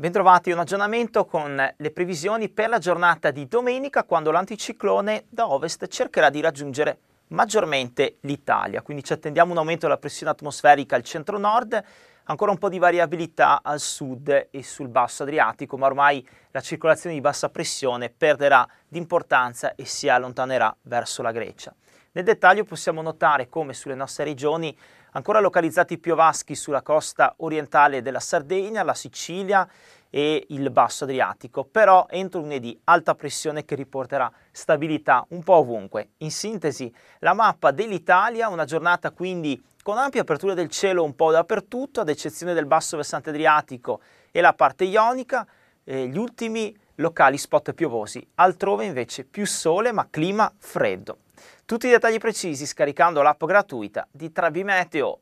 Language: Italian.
Bentrovati, un aggiornamento con le previsioni per la giornata di domenica quando l'anticiclone da ovest cercherà di raggiungere maggiormente l'Italia. Quindi ci attendiamo un aumento della pressione atmosferica al centro-nord, ancora un po' di variabilità al sud e sul basso Adriatico, ma ormai la circolazione di bassa pressione perderà di importanza e si allontanerà verso la Grecia. Nel dettaglio possiamo notare come sulle nostre regioni ancora localizzati piovaschi sulla costa orientale della Sardegna, la Sicilia e il Basso Adriatico, però entro lunedì alta pressione che riporterà stabilità un po' ovunque. In sintesi, la mappa dell'Italia, una giornata quindi con ampia apertura del cielo un po' dappertutto, ad eccezione del basso versante adriatico e la parte ionica, eh, gli ultimi locali spot piovosi, altrove invece più sole ma clima freddo. Tutti i dettagli precisi scaricando l'app gratuita di Trabimeteo.